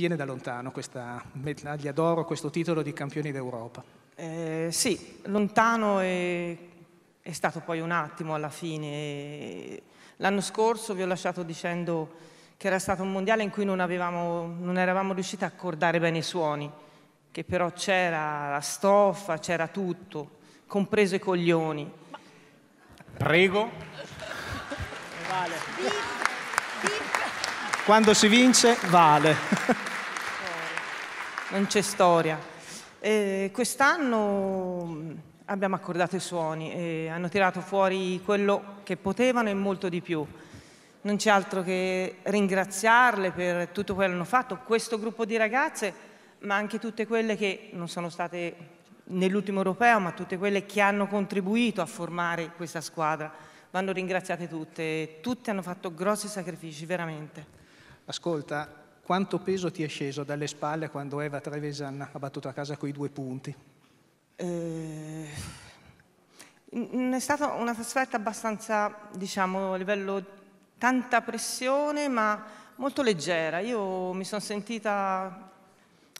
viene da lontano questa medaglia d'oro, questo titolo di campioni d'Europa. Eh, sì, lontano è, è, stato poi un attimo alla fine. L'anno scorso vi ho lasciato dicendo che era stato un mondiale in cui non, avevamo, non eravamo riusciti a accordare bene i suoni, che però c'era la stoffa, c'era tutto, compreso i coglioni. Prego. Vale. Quando si vince, vale non c'è storia. Eh, quest'anno mm, abbiamo accordato i suoni e eh, hanno tirato fuori quello che potevano e molto di più. Non c'è altro che ringraziarle per tutto quello che hanno fatto, questo gruppo di ragazze, ma anche tutte quelle che non sono state nell'ultimo europeo, ma tutte quelle che hanno contribuito a formare questa squadra. Vanno ringraziate tutte, tutte hanno fatto grossi sacrifici, veramente. Ascolta, quanto peso ti è sceso dalle spalle quando Eva Trevisan ha battuto a casa quei due punti? Eh, è stata una trasferta abbastanza, diciamo, a livello tanta pressione, ma molto leggera. Io mi sono sentita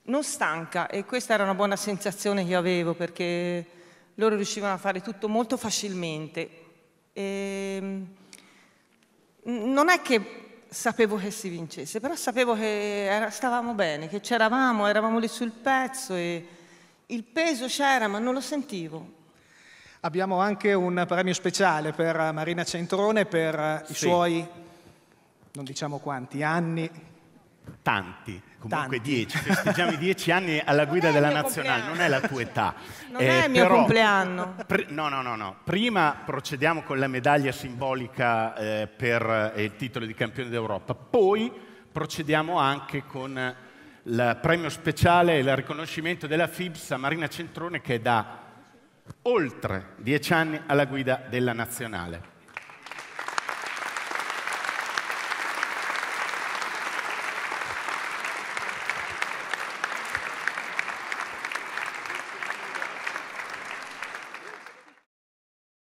non stanca e questa era una buona sensazione che avevo perché loro riuscivano a fare tutto molto facilmente. E ehm, non è che sapevo che si vincesse, però sapevo che era, stavamo bene, che c'eravamo, eravamo lì sul pezzo e il peso c'era, ma non lo sentivo. Abbiamo anche un premio speciale per Marina Centrone per sì. i suoi, non diciamo quanti, anni tanti, comunque tanti. dieci, festeggiamo i dieci anni alla guida della nazionale, compleanno. non è la tua età. Eh, non eh, è il mio però, compleanno. no, no, no, no. Prima procediamo con la medaglia simbolica eh, per eh, il titolo di campione d'Europa, poi procediamo anche con il premio speciale e il riconoscimento della FIBS a Marina Centrone che è da oltre dieci anni alla guida della nazionale.